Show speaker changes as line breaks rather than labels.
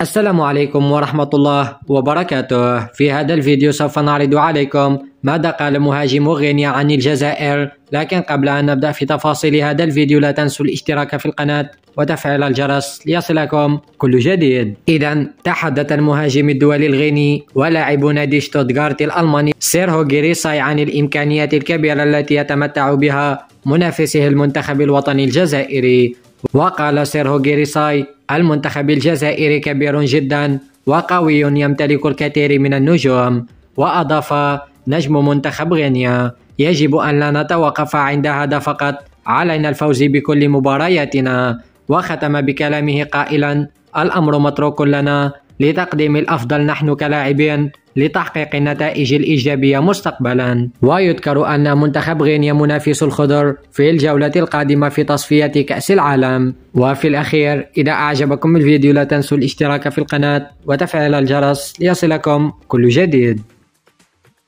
السلام عليكم ورحمة الله وبركاته في هذا الفيديو سوف نعرض عليكم ماذا قال مهاجم غينيا عن الجزائر لكن قبل أن نبدأ في تفاصيل هذا الفيديو لا تنسوا الاشتراك في القناة وتفعيل الجرس ليصلكم كل جديد إذا تحدث المهاجم الدولي الغيني ولاعب نادي شتوتغارت الألماني سيرهو جيريساي عن الإمكانيات الكبيرة التي يتمتع بها منافسه المنتخب الوطني الجزائري وقال سيرهو جيريساي المنتخب الجزائري كبير جدا وقوي يمتلك الكثير من النجوم وأضاف نجم منتخب غينيا يجب أن لا نتوقف عند هذا فقط علينا الفوز بكل مبارياتنا وختم بكلامه قائلا الأمر متروك لنا لتقديم الأفضل نحن كلاعبين لتحقيق النتائج الإيجابية مستقبلا ويذكر أن منتخب غينيا منافس الخضر في الجولة القادمة في تصفية كأس العالم وفي الأخير إذا أعجبكم الفيديو لا تنسوا الاشتراك في القناة وتفعيل الجرس ليصلكم كل جديد